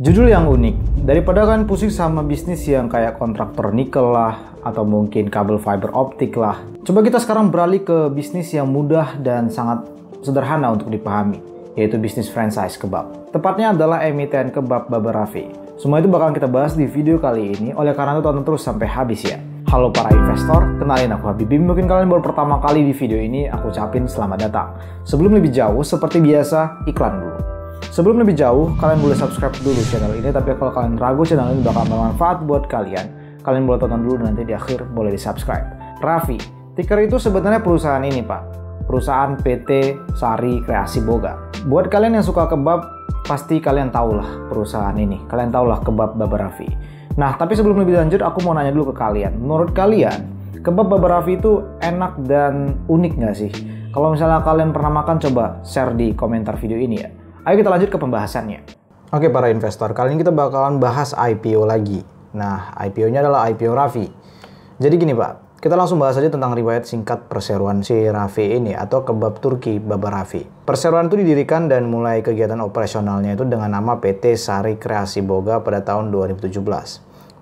Judul yang unik, daripada kan pusing sama bisnis yang kayak kontraktor nikel lah, atau mungkin kabel fiber optik lah. Coba kita sekarang beralih ke bisnis yang mudah dan sangat sederhana untuk dipahami, yaitu bisnis franchise kebab. Tepatnya adalah emiten kebab Baba Raffi. Semua itu bakal kita bahas di video kali ini, oleh karena itu tonton terus sampai habis ya. Halo para investor, kenalin aku Habibie. Mungkin kalian baru pertama kali di video ini, aku ucapin selamat datang. Sebelum lebih jauh, seperti biasa, iklan dulu. Sebelum lebih jauh, kalian boleh subscribe dulu channel ini, tapi kalau kalian ragu channel ini bakal bermanfaat buat kalian, kalian boleh tonton dulu dan nanti di akhir boleh di-subscribe. Raffi, Ticker itu sebenarnya perusahaan ini, Pak. Perusahaan PT Sari Kreasi Boga. Buat kalian yang suka kebab, pasti kalian tahulah perusahaan ini. Kalian tahulah kebab Baba Raffi. Nah, tapi sebelum lebih lanjut, aku mau nanya dulu ke kalian. Menurut kalian, kebab Baba Raffi itu enak dan unik nggak sih? Kalau misalnya kalian pernah makan, coba share di komentar video ini ya. Ayo kita lanjut ke pembahasannya. Oke para investor, kali ini kita bakalan bahas IPO lagi. Nah, IPO-nya adalah IPO Raffi. Jadi gini Pak, kita langsung bahas aja tentang riwayat singkat perseroan si Raffi ini atau kebab Turki Baba Raffi. Perseroan itu didirikan dan mulai kegiatan operasionalnya itu dengan nama PT Sari Kreasi Boga pada tahun 2017.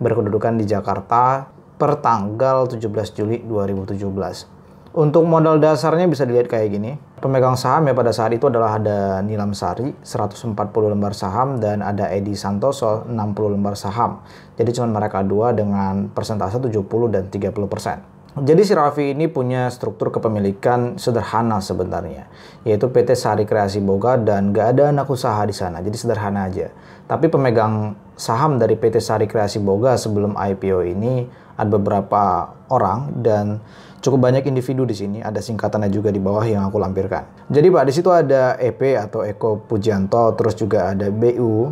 Berkedudukan di Jakarta per tanggal 17 Juli 2017. Untuk modal dasarnya bisa dilihat kayak gini. Pemegang saham ya pada saat itu adalah ada Nilam Sari 140 lembar saham dan ada Edi Santoso 60 lembar saham. Jadi cuma mereka dua dengan persentase 70 dan 30 persen. Jadi si Raffi ini punya struktur kepemilikan sederhana sebenarnya, yaitu PT Sari Kreasi Boga dan gak ada anak usaha di sana, jadi sederhana aja. Tapi pemegang saham dari PT Sari Kreasi Boga sebelum IPO ini ada beberapa orang dan cukup banyak individu di sini, ada singkatannya juga di bawah yang aku lampirkan. Jadi Pak, di situ ada EP atau Eko Pujianto, terus juga ada BU,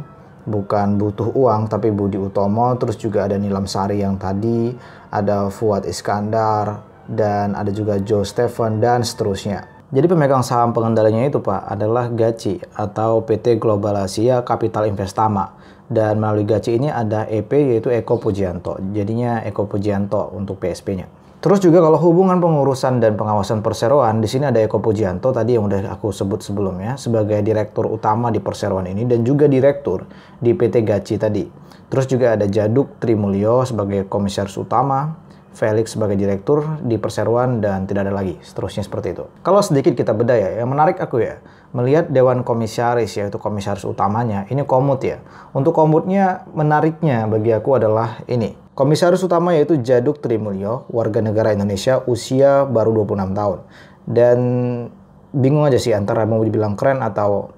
bukan butuh uang tapi Budi Utomo, terus juga ada Nilam Sari yang tadi, ada Fuad Iskandar, dan ada juga Joe Stephen dan seterusnya. Jadi pemegang saham pengendalinya itu Pak adalah Gaci atau PT Global Asia Capital Investama dan melalui Gaci ini ada EP yaitu Eko Pujianto. Jadinya Eko Pujianto untuk PSP-nya. Terus juga kalau hubungan pengurusan dan pengawasan perseroan, di sini ada Eko Pujianto tadi yang udah aku sebut sebelumnya sebagai direktur utama di perseroan ini dan juga direktur di PT Gaci tadi. Terus juga ada Jaduk Trimulyo sebagai komisaris utama, Felix sebagai direktur di perseroan dan tidak ada lagi. Seterusnya seperti itu. Kalau sedikit kita beda ya, yang menarik aku ya, melihat dewan komisaris yaitu komisaris utamanya ini komut ya. Untuk komutnya menariknya bagi aku adalah ini Komisaris utama yaitu Jaduk Trimulyo, warga negara Indonesia, usia baru 26 tahun. Dan bingung aja sih antara mau dibilang keren atau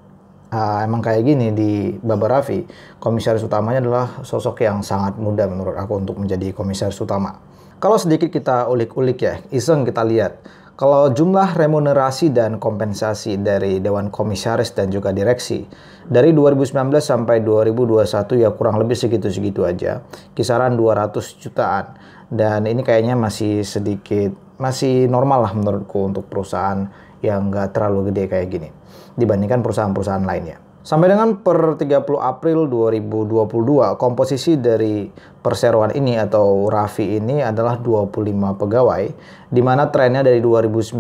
uh, emang kayak gini di Baba Raffi. Komisaris utamanya adalah sosok yang sangat muda menurut aku untuk menjadi komisaris utama. Kalau sedikit kita ulik-ulik ya, iseng kita lihat. Kalau jumlah remunerasi dan kompensasi dari Dewan Komisaris dan juga Direksi, dari 2019 sampai 2021 ya kurang lebih segitu-segitu aja, kisaran 200 jutaan. Dan ini kayaknya masih sedikit, masih normal lah menurutku untuk perusahaan yang nggak terlalu gede kayak gini, dibandingkan perusahaan-perusahaan lainnya. Sampai dengan per 30 April 2022, komposisi dari perseroan ini atau RAFI ini adalah 25 pegawai, di mana trennya dari 2019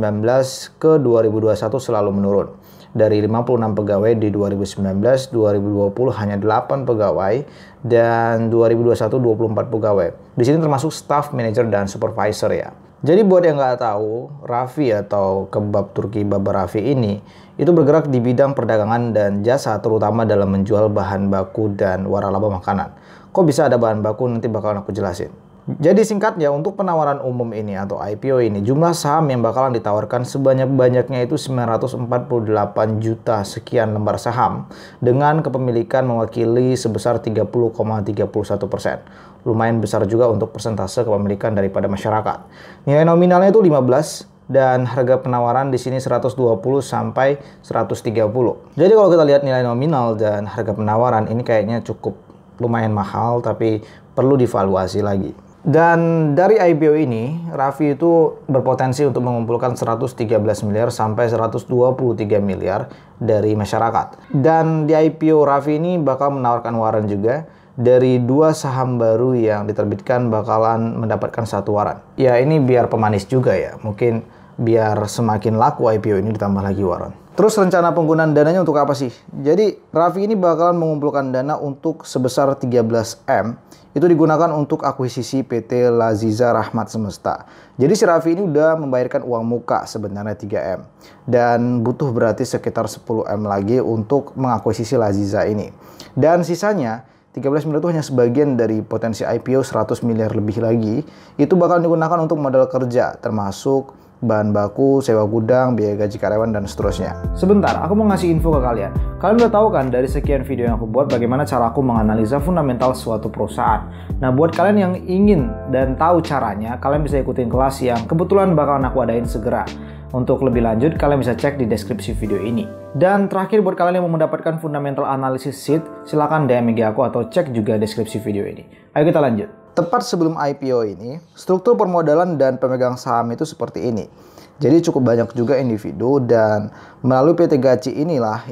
ke 2021 selalu menurun. Dari 56 pegawai di 2019, 2020 hanya 8 pegawai, dan 2021 24 pegawai. Di sini termasuk staff, manager, dan supervisor ya. Jadi buat yang nggak tahu, Raffi atau kebab Turki Baba Raffi ini itu bergerak di bidang perdagangan dan jasa terutama dalam menjual bahan baku dan waralaba makanan. Kok bisa ada bahan baku nanti bakal aku jelasin. Jadi singkatnya untuk penawaran umum ini atau IPO ini jumlah saham yang bakalan ditawarkan sebanyak-banyaknya itu 948 juta sekian lembar saham dengan kepemilikan mewakili sebesar 30,31 persen. Lumayan besar juga untuk persentase kepemilikan daripada masyarakat. Nilai nominalnya itu 15 dan harga penawaran di sini 120 sampai 130. Jadi kalau kita lihat nilai nominal dan harga penawaran ini kayaknya cukup lumayan mahal tapi perlu divaluasi lagi. Dan dari IPO ini, Raffi itu berpotensi untuk mengumpulkan 113 miliar sampai 123 miliar dari masyarakat. Dan di IPO Raffi ini bakal menawarkan waran juga dari dua saham baru yang diterbitkan bakalan mendapatkan satu waran. Ya ini biar pemanis juga ya, mungkin biar semakin laku IPO ini ditambah lagi Warren. Terus rencana penggunaan dananya untuk apa sih? Jadi Raffi ini bakalan mengumpulkan dana untuk sebesar 13M. Itu digunakan untuk akuisisi PT Laziza Rahmat Semesta. Jadi si Raffi ini udah membayarkan uang muka sebenarnya 3M. Dan butuh berarti sekitar 10M lagi untuk mengakuisisi Laziza ini. Dan sisanya 13 miliar itu hanya sebagian dari potensi IPO 100 miliar lebih lagi. Itu bakal digunakan untuk modal kerja termasuk bahan baku, sewa gudang, biaya gaji karyawan, dan seterusnya. Sebentar, aku mau ngasih info ke kalian. Kalian udah tahu kan dari sekian video yang aku buat bagaimana cara aku menganalisa fundamental suatu perusahaan. Nah, buat kalian yang ingin dan tahu caranya, kalian bisa ikutin kelas yang kebetulan bakalan aku adain segera. Untuk lebih lanjut, kalian bisa cek di deskripsi video ini. Dan terakhir buat kalian yang mau mendapatkan fundamental analisis seed, silahkan DM IG aku atau cek juga deskripsi video ini. Ayo kita lanjut. Tepat sebelum IPO ini, struktur permodalan dan pemegang saham itu seperti ini. Jadi cukup banyak juga individu dan melalui PT Gaci inilah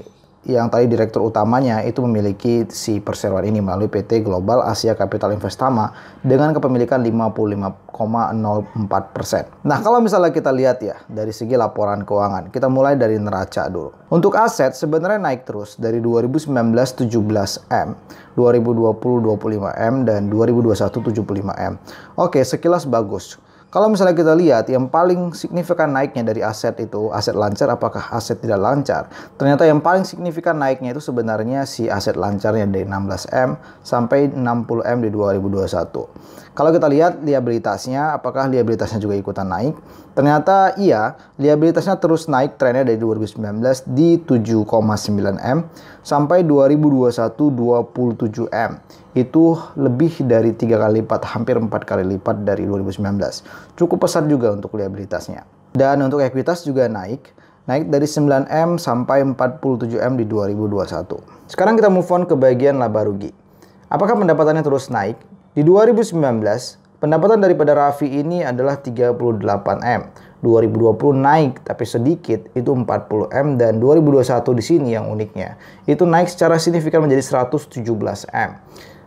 yang tadi direktur utamanya itu memiliki si perseroan ini melalui PT Global Asia Capital Investama dengan kepemilikan 55,04%. Nah, kalau misalnya kita lihat ya dari segi laporan keuangan, kita mulai dari neraca dulu. Untuk aset sebenarnya naik terus dari 2019 17M, 2020 25M dan 2021 75M. Oke, sekilas bagus. Kalau misalnya kita lihat yang paling signifikan naiknya dari aset itu, aset lancar apakah aset tidak lancar? Ternyata yang paling signifikan naiknya itu sebenarnya si aset lancarnya dari 16M sampai 60M di 2021. Kalau kita lihat liabilitasnya, apakah liabilitasnya juga ikutan naik? Ternyata iya, liabilitasnya terus naik trennya dari 2019 di 7,9M sampai 2021 27M itu lebih dari tiga kali lipat, hampir empat kali lipat dari 2019. Cukup pesat juga untuk liabilitasnya. Dan untuk ekuitas juga naik, naik dari 9M sampai 47M di 2021. Sekarang kita move on ke bagian laba rugi. Apakah pendapatannya terus naik? Di 2019, pendapatan daripada Raffi ini adalah 38M. 2020 naik tapi sedikit itu 40M dan 2021 di sini yang uniknya itu naik secara signifikan menjadi 117M.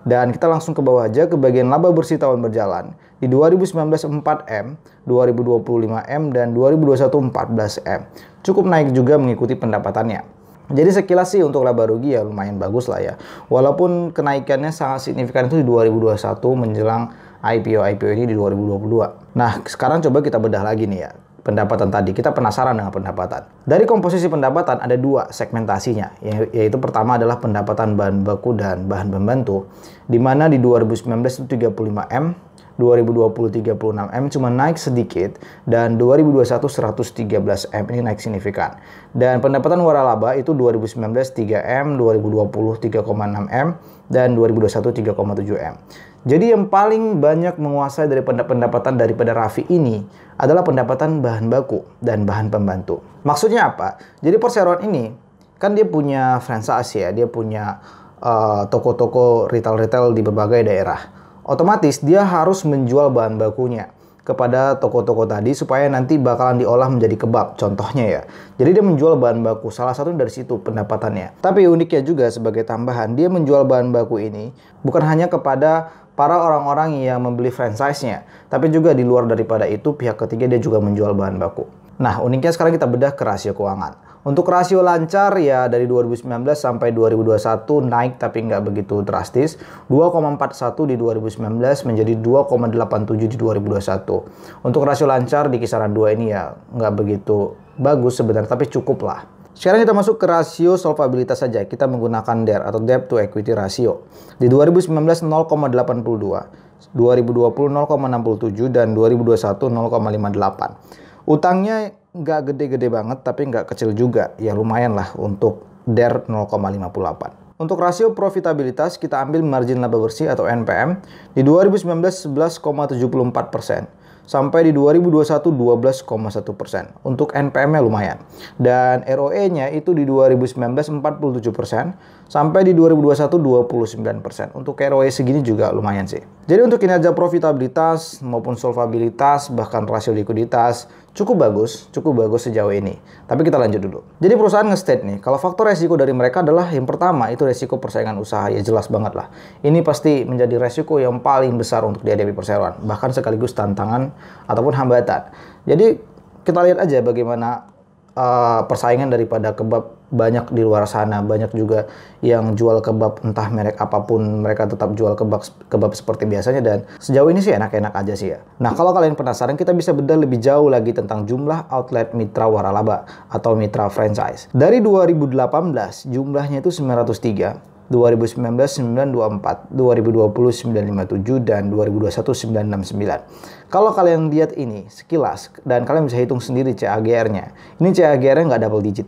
Dan kita langsung ke bawah aja ke bagian laba bersih tahun berjalan. Di 2019 4M, 2020 5M, dan 2021 14M. Cukup naik juga mengikuti pendapatannya. Jadi sekilas sih untuk laba rugi ya lumayan bagus lah ya. Walaupun kenaikannya sangat signifikan itu di 2021 menjelang IPO-IPO ini di 2022. Nah sekarang coba kita bedah lagi nih ya pendapatan tadi. Kita penasaran dengan pendapatan. Dari komposisi pendapatan ada dua segmentasinya, yaitu pertama adalah pendapatan bahan baku dan bahan pembantu, di mana di 2019 itu 35M, 2020 36M cuma naik sedikit dan 2021 113M ini naik signifikan. Dan pendapatan waralaba itu 2019 3M, 2020 3,6M dan 2021 3,7M. Jadi yang paling banyak menguasai dari pendapatan daripada Rafi ini adalah pendapatan bahan baku dan bahan pembantu. Maksudnya apa? Jadi perseroan ini kan dia punya franchise ya, dia punya eh, toko-toko uh, retail-retail di berbagai daerah otomatis dia harus menjual bahan bakunya kepada toko-toko tadi supaya nanti bakalan diolah menjadi kebab contohnya ya. Jadi dia menjual bahan baku, salah satu dari situ pendapatannya. Tapi uniknya juga sebagai tambahan, dia menjual bahan baku ini bukan hanya kepada para orang-orang yang membeli franchise-nya, tapi juga di luar daripada itu pihak ketiga dia juga menjual bahan baku. Nah, uniknya sekarang kita bedah ke rasio keuangan. Untuk rasio lancar ya dari 2019 sampai 2021 naik tapi nggak begitu drastis. 2,41 di 2019 menjadi 2,87 di 2021. Untuk rasio lancar di kisaran 2 ini ya nggak begitu bagus sebenarnya tapi cukup lah. Sekarang kita masuk ke rasio solvabilitas saja. Kita menggunakan DER atau Debt to Equity Ratio. Di 2019 0,82, 2020 0,67 dan 2021 0,58. Utangnya nggak gede-gede banget tapi nggak kecil juga. Ya lumayan lah untuk DER 0,58. Untuk rasio profitabilitas, kita ambil margin laba bersih atau NPM di 2019 11,74 persen. Sampai di 2021 12,1 persen. Untuk NPM-nya lumayan. Dan ROE-nya itu di 2019 47 persen. Sampai di 2021 29%. Untuk ROE segini juga lumayan sih. Jadi untuk kinerja profitabilitas maupun solvabilitas bahkan rasio likuiditas cukup bagus, cukup bagus sejauh ini. Tapi kita lanjut dulu. Jadi perusahaan nge-state nih, kalau faktor resiko dari mereka adalah yang pertama itu resiko persaingan usaha ya jelas banget lah. Ini pasti menjadi resiko yang paling besar untuk dihadapi perseroan, bahkan sekaligus tantangan ataupun hambatan. Jadi kita lihat aja bagaimana uh, persaingan daripada kebab banyak di luar sana, banyak juga yang jual kebab entah merek apapun, mereka tetap jual kebab kebab seperti biasanya dan sejauh ini sih enak-enak aja sih ya. Nah, kalau kalian penasaran kita bisa bedah lebih jauh lagi tentang jumlah outlet mitra waralaba atau mitra franchise. Dari 2018 jumlahnya itu 903, 2019 924, 2020 957 dan 2021 969. Kalau kalian lihat ini sekilas dan kalian bisa hitung sendiri CAGR-nya. Ini CAGR-nya nggak double digit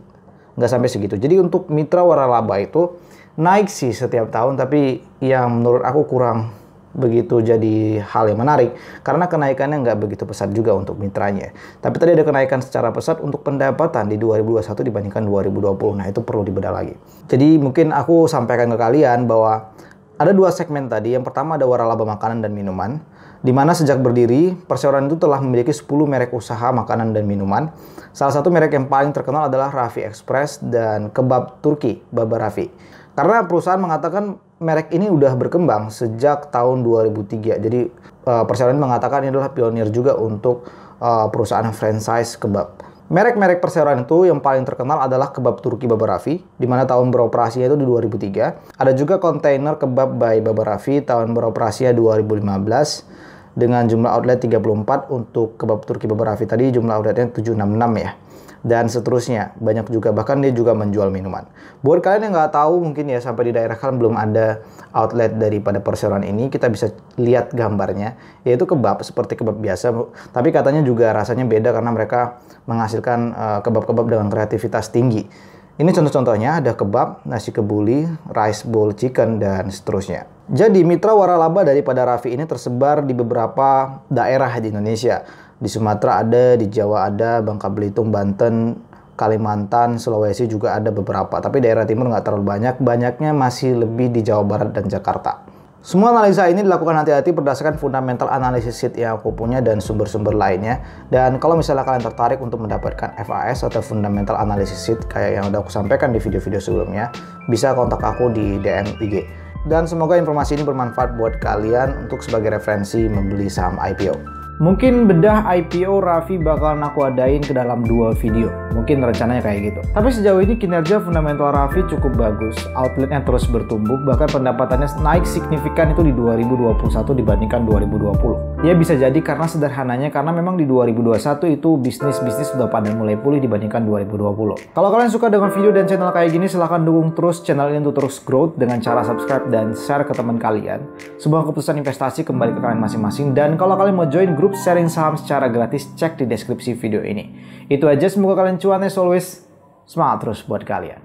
nggak sampai segitu. Jadi untuk mitra waralaba itu naik sih setiap tahun, tapi yang menurut aku kurang begitu jadi hal yang menarik karena kenaikannya nggak begitu pesat juga untuk mitranya. Tapi tadi ada kenaikan secara pesat untuk pendapatan di 2021 dibandingkan 2020. Nah, itu perlu dibedah lagi. Jadi mungkin aku sampaikan ke kalian bahwa ada dua segmen tadi. Yang pertama ada waralaba makanan dan minuman di mana sejak berdiri, perseroan itu telah memiliki 10 merek usaha makanan dan minuman. Salah satu merek yang paling terkenal adalah Rafi Express dan kebab Turki, Baba Rafi. Karena perusahaan mengatakan merek ini udah berkembang sejak tahun 2003. Jadi eh, perseroan mengatakan ini adalah pionir juga untuk eh, perusahaan franchise kebab. Merek-merek perseroan itu yang paling terkenal adalah kebab Turki Baba Rafi, di mana tahun beroperasinya itu di 2003. Ada juga kontainer kebab by Baba Rafi, tahun beroperasinya 2015 dengan jumlah outlet 34 untuk kebab Turki Baba Rafi tadi jumlah outletnya 766 ya dan seterusnya banyak juga bahkan dia juga menjual minuman buat kalian yang nggak tahu mungkin ya sampai di daerah kalian belum ada outlet daripada perseroan ini kita bisa lihat gambarnya yaitu kebab seperti kebab biasa tapi katanya juga rasanya beda karena mereka menghasilkan eh, kebab-kebab uh, kebab -kebab dengan kreativitas tinggi ini contoh-contohnya ada kebab, nasi kebuli, rice bowl chicken, dan seterusnya. Jadi mitra waralaba daripada Raffi ini tersebar di beberapa daerah di Indonesia. Di Sumatera ada, di Jawa ada, Bangka Belitung, Banten, Kalimantan, Sulawesi juga ada beberapa. Tapi daerah timur nggak terlalu banyak, banyaknya masih lebih di Jawa Barat dan Jakarta. Semua analisa ini dilakukan hati-hati berdasarkan fundamental analisis sheet yang aku punya dan sumber-sumber lainnya. Dan kalau misalnya kalian tertarik untuk mendapatkan FAS atau fundamental analisis sheet kayak yang udah aku sampaikan di video-video sebelumnya, bisa kontak aku di DM IG. Dan semoga informasi ini bermanfaat buat kalian untuk sebagai referensi membeli saham IPO. Mungkin bedah IPO Raffi bakal aku adain ke dalam dua video. Mungkin rencananya kayak gitu. Tapi sejauh ini kinerja fundamental Raffi cukup bagus. Outletnya terus bertumbuh, bahkan pendapatannya naik signifikan itu di 2021 dibandingkan 2020. Ya bisa jadi karena sederhananya karena memang di 2021 itu bisnis-bisnis sudah pada mulai pulih dibandingkan 2020. Kalau kalian suka dengan video dan channel kayak gini, silahkan dukung terus channel ini untuk terus growth dengan cara subscribe dan share ke teman kalian. Sebuah keputusan investasi kembali ke kalian masing-masing. Dan kalau kalian mau join grup grup sharing saham secara gratis, cek di deskripsi video ini. Itu aja, semoga kalian cuan as always. Semangat terus buat kalian.